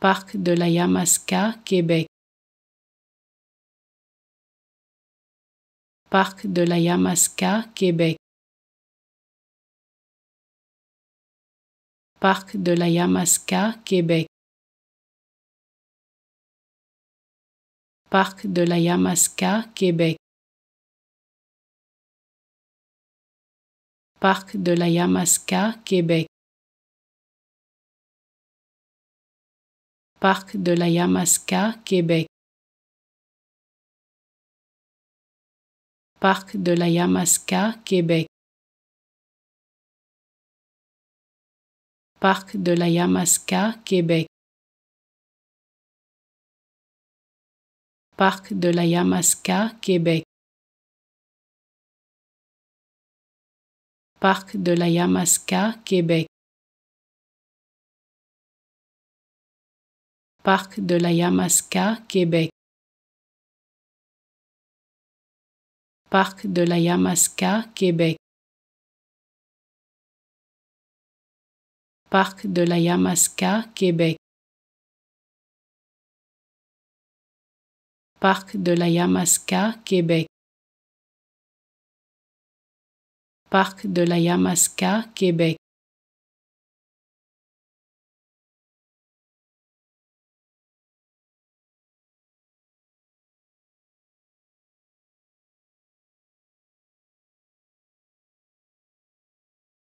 parc de la Yamaska, Québec. Parc de la Yamaska, Québec. Parc de la Yamaska, Québec. Parc de la Yamaska, Québec. Parc de la Yamaska, Québec. parc de la Yamaska, Québec. Parc de la Yamaska, Québec. Parc de la Yamaska, Québec. Parc de la Yamaska, Québec. Parc de la Yamaska, Québec. parc de la Yamaska, Québec. Parc de la Yamaska, Québec. Parc de la Yamaska, Québec. Parc de la Yamaska, Québec. Parc de la Yamaska, Québec.